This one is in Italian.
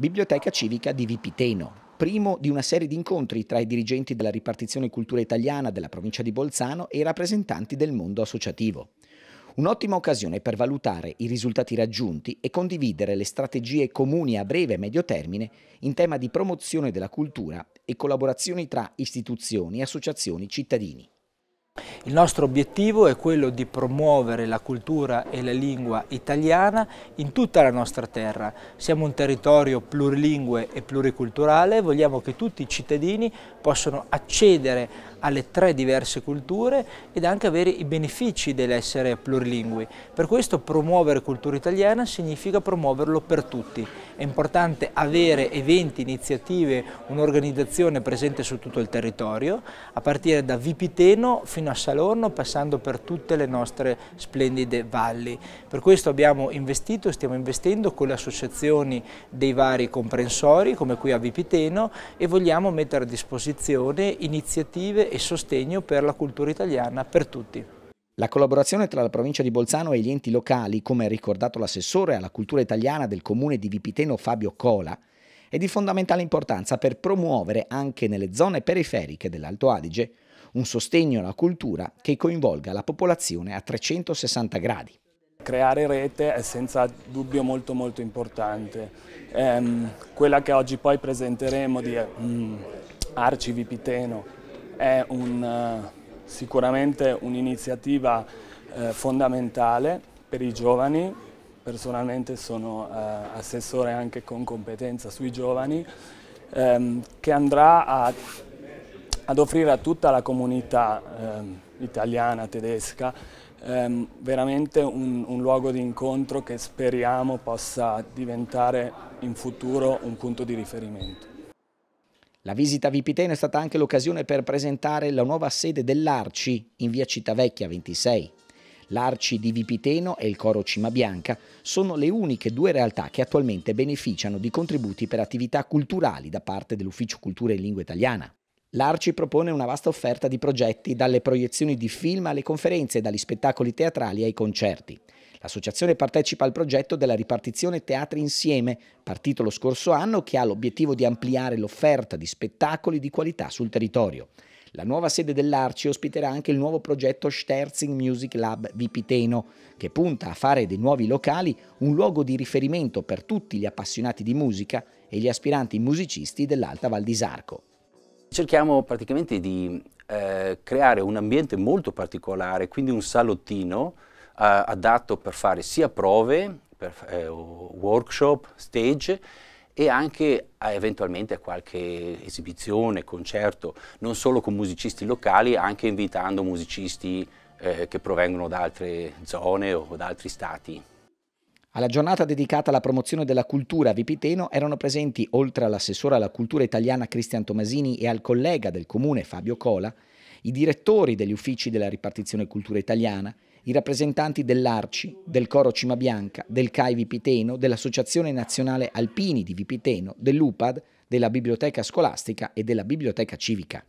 Biblioteca civica di Vipiteno, primo di una serie di incontri tra i dirigenti della ripartizione cultura italiana della provincia di Bolzano e i rappresentanti del mondo associativo. Un'ottima occasione per valutare i risultati raggiunti e condividere le strategie comuni a breve e medio termine in tema di promozione della cultura e collaborazioni tra istituzioni, associazioni, cittadini. Il nostro obiettivo è quello di promuovere la cultura e la lingua italiana in tutta la nostra terra. Siamo un territorio plurilingue e pluriculturale, vogliamo che tutti i cittadini possano accedere alle tre diverse culture ed anche avere i benefici dell'essere plurilingui. Per questo promuovere cultura italiana significa promuoverlo per tutti. È importante avere eventi, iniziative, un'organizzazione presente su tutto il territorio, a partire da Vipiteno fino a San Salorno passando per tutte le nostre splendide valli. Per questo abbiamo investito e stiamo investendo con le associazioni dei vari comprensori come qui a Vipiteno e vogliamo mettere a disposizione iniziative e sostegno per la cultura italiana per tutti. La collaborazione tra la provincia di Bolzano e gli enti locali, come ha ricordato l'assessore alla cultura italiana del comune di Vipiteno Fabio Cola, è di fondamentale importanza per promuovere anche nelle zone periferiche dell'Alto Adige un sostegno alla cultura che coinvolga la popolazione a 360 gradi. Creare rete è senza dubbio molto molto importante. Ehm, quella che oggi poi presenteremo di mm, Arci Vipiteno è un, eh, sicuramente un'iniziativa eh, fondamentale per i giovani. Personalmente sono eh, assessore anche con competenza sui giovani ehm, che andrà a ad offrire a tutta la comunità eh, italiana, tedesca, ehm, veramente un, un luogo di incontro che speriamo possa diventare in futuro un punto di riferimento. La visita a Vipiteno è stata anche l'occasione per presentare la nuova sede dell'Arci in via Cittavecchia 26. L'Arci di Vipiteno e il Coro Cima Bianca sono le uniche due realtà che attualmente beneficiano di contributi per attività culturali da parte dell'Ufficio Cultura e Lingua Italiana. L'Arci propone una vasta offerta di progetti, dalle proiezioni di film alle conferenze, dagli spettacoli teatrali ai concerti. L'associazione partecipa al progetto della ripartizione Teatri Insieme, partito lo scorso anno, che ha l'obiettivo di ampliare l'offerta di spettacoli di qualità sul territorio. La nuova sede dell'Arci ospiterà anche il nuovo progetto Sterzing Music Lab Vipiteno, che punta a fare dei nuovi locali un luogo di riferimento per tutti gli appassionati di musica e gli aspiranti musicisti dell'Alta Val di Sarco cerchiamo praticamente di eh, creare un ambiente molto particolare, quindi un salottino eh, adatto per fare sia prove, per, eh, workshop, stage e anche a, eventualmente a qualche esibizione, concerto, non solo con musicisti locali, anche invitando musicisti eh, che provengono da altre zone o da altri stati. Alla giornata dedicata alla promozione della cultura a Vipiteno erano presenti, oltre all'assessore alla cultura italiana Cristian Tomasini e al collega del comune Fabio Cola, i direttori degli uffici della ripartizione cultura italiana, i rappresentanti dell'Arci, del Coro Cima Bianca, del CAI Vipiteno, dell'Associazione Nazionale Alpini di Vipiteno, dell'UPAD, della Biblioteca Scolastica e della Biblioteca Civica.